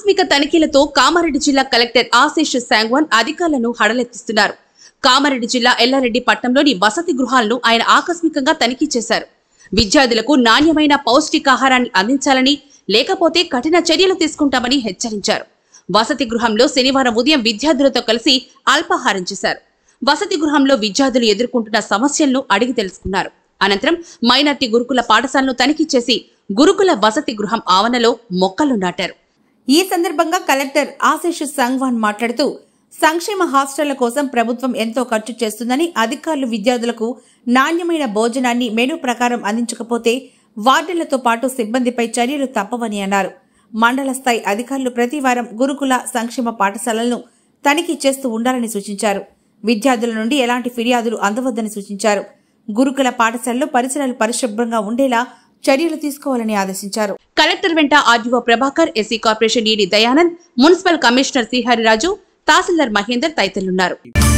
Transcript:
ఆకస్మిక తనిఖీలతో కామారెడ్డి జిల్లా కలెక్టర్ ఆశీష్ సాంగ్వాన్ అధికారులను హడలెత్తిస్తున్నారు కామారెడ్డి జిల్లా ఎల్లారెడ్డి పట్టణంలోని వసతి గృహాలను ఆయన ఆకస్మికంగా తనిఖీ చేశారు విద్యార్థులకు నాణ్యమైన పౌష్టికాహారాన్ని అందించాలని లేకపోతే కఠిన చర్యలు తీసుకుంటామని హెచ్చరించారు వసతి గృహంలో శనివారం ఉదయం విద్యార్థులతో కలిసి అల్పాహారం చేశారు వసతి గృహంలో విద్యార్థులు ఎదుర్కొంటున్న సమస్యలను అడిగి తెలుసుకున్నారు అనంతరం మైనార్టీ గురుకుల పాఠశాలను తనిఖీ చేసి గురుకుల వసతి గృహం ఆవరణలో మొక్కలు నాటారు ఈ సందర్భంగా కలెక్టర్ ఆశీష్ సంగ్వాన్ మాట్లాడుతూ సంక్షేమ హాస్టళ్ల కోసం ప్రభుత్వం ఎంతో ఖర్చు చేస్తుందని అధికారులు విద్యార్థులకు నాణ్యమైన భోజనాన్ని మెనూ ప్రకారం అందించకపోతే వార్డులతో పాటు సిబ్బందిపై చర్యలు తప్పవని అన్నారు మండల స్థాయి అధికారులు ప్రతి వారం గురుకుల సంక్షేమ పాఠశాలలను తనిఖీ చేస్తూ ఉండాలని సూచించారు విద్యార్థుల నుండి ఎలాంటి ఫిర్యాదులు అందవద్దని సూచించారు గురుకుల పాఠశాలలో పరిసరాలు పరిశుభ్రంగా ఉండేలా చర్యలు తీసుకోవాలని ఆదేశించారు కలెక్టర్ వెంట RDO Prabhakar SC corporation ED Dayanand municipal commissioner Srihariraju tahsildar Mahender తదితరులున్నారు